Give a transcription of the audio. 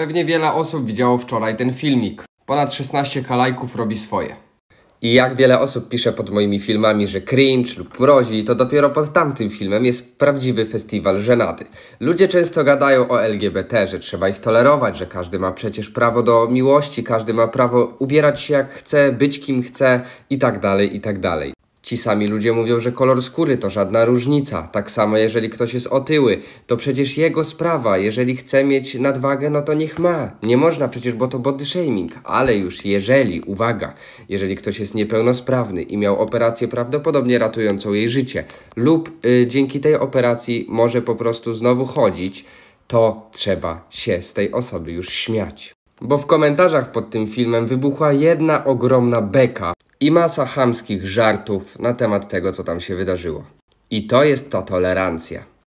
Pewnie wiele osób widziało wczoraj ten filmik. Ponad 16 kalajków robi swoje. I jak wiele osób pisze pod moimi filmami, że cringe lub mrozi, to dopiero pod tamtym filmem jest prawdziwy festiwal żenady. Ludzie często gadają o LGBT, że trzeba ich tolerować, że każdy ma przecież prawo do miłości, każdy ma prawo ubierać się jak chce, być kim chce i tak dalej, i tak dalej. Ci sami ludzie mówią, że kolor skóry to żadna różnica. Tak samo jeżeli ktoś jest otyły, to przecież jego sprawa. Jeżeli chce mieć nadwagę, no to niech ma. Nie można przecież, bo to body shaming. Ale już jeżeli, uwaga, jeżeli ktoś jest niepełnosprawny i miał operację prawdopodobnie ratującą jej życie lub y, dzięki tej operacji może po prostu znowu chodzić, to trzeba się z tej osoby już śmiać. Bo w komentarzach pod tym filmem wybuchła jedna ogromna beka, i masa chamskich żartów na temat tego, co tam się wydarzyło. I to jest ta tolerancja.